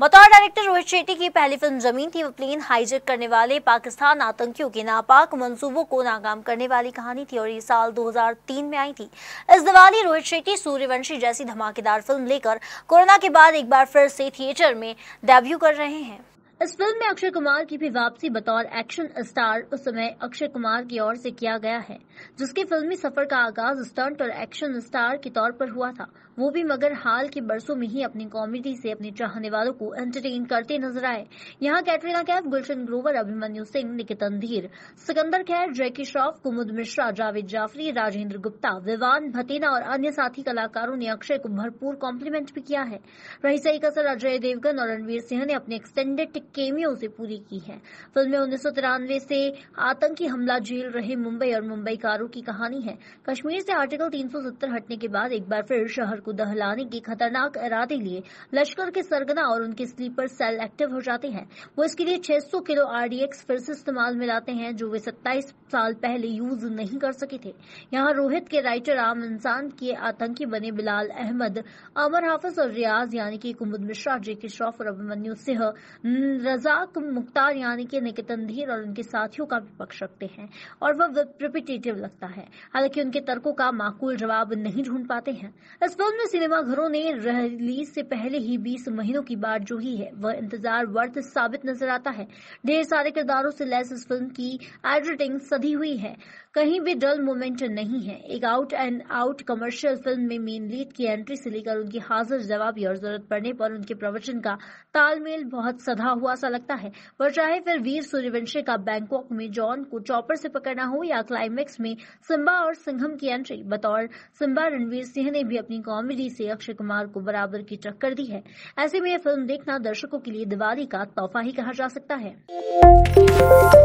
बतौर डायरेक्टर रोहित शेट्टी की पहली फिल्म जमीन थी वो प्लेन हाईजेक करने वाले पाकिस्तान आतंकियों के नापाक मंसूबों को नाकाम करने वाली कहानी थी और ये साल 2003 में आई थी इस दिवाली रोहित शेट्टी सूर्यवंशी जैसी धमाकेदार फिल्म लेकर कोरोना के बाद एक बार फिर से थिएटर में डेब्यू कर रहे हैं इस फिल्म में अक्षय कुमार की भी वापसी बतौर एक्शन स्टार उस समय अक्षय कुमार की ओर से किया गया है जिसके फिल्मी सफर का आगाज स्टंट और एक्शन स्टार के तौर पर हुआ था वो भी मगर हाल के बरसों में ही अपनी कॉमेडी से अपने चाहने वालों को एंटरटेन करते नजर आए यहाँ कैटरीना कैफ गुलशन ग्रोवर अभिमन्यु सिंह निकितन धीर सिकंदर खैर जैकी श्रॉफ कुमुद मिश्रा जावेद जाफरी राजेंद्र गुप्ता विवान भतीना और अन्य साथी कलाकारों ने अक्षय को भरपूर कॉम्प्लीमेंट भी किया है रही सही कसर अजय देवगन और रणवीर सिंह ने अपने एक्सटेंडेड केमियों से पूरी की है फिल्म में उन्नीस से आतंकी हमला झेल रहे मुंबई और मुंबई कारों की कहानी है कश्मीर से आर्टिकल 370 हटने के बाद एक बार फिर शहर को दहलाने के खतरनाक इरादे लिए लश्कर के सरगना और उनके स्लीपर सेल एक्टिव हो जाते हैं वो इसके लिए 600 किलो आरडीएक्स फिर से इस्तेमाल में लाते हैं जो वे सत्ताईस साल पहले यूज नहीं कर सके थे यहाँ रोहित के राइटर आम इंसान के आतंकी बने बिलाल अहमद अमर हाफिज और रियाज यानी कि कुमुद मिश्रा जेके श्रॉफ और अभिमन्यु सिंह रजाक मुख्तार यानी कि निकतनधीर और उनके साथियों का विपक्ष रखते हैं और वह रिपिटेटिव लगता है हालांकि उनके तर्कों का माकूल जवाब नहीं ढूंढ पाते हैं इस फिल्म में सिनेमाघरों ने रिलीज से पहले ही बीस महीनों की बात जो ही है वह इंतजार वर्थ साबित नजर आता है ढेर सारे किरदारों से लैस इस फिल्म की एडिटिंग सधी हुई है कहीं भी डल मोमेंट नहीं है एक out and out commercial film में मेन लीड की एंट्री से लेकर उनकी हाजिर जवाबी और जरूरत पड़ने पर उनके प्रवचन का तालमेल बहुत सधा हुआ सा लगता है वह चाहे फिर वीर सूर्यवंशी का बैंकॉक में जॉन को चॉपर से पकड़ना हो या क्लाइमेक्स में सिम्बा और सिंघम की एंट्री बतौर सिम्बा रणवीर सिंह ने भी अपनी कॉमेडी से अक्षय कुमार को बराबर की टक्कर दी है ऐसे में यह फिल्म देखना दर्शकों के लिए दिवाली का तोहफा ही कहा जा सकता है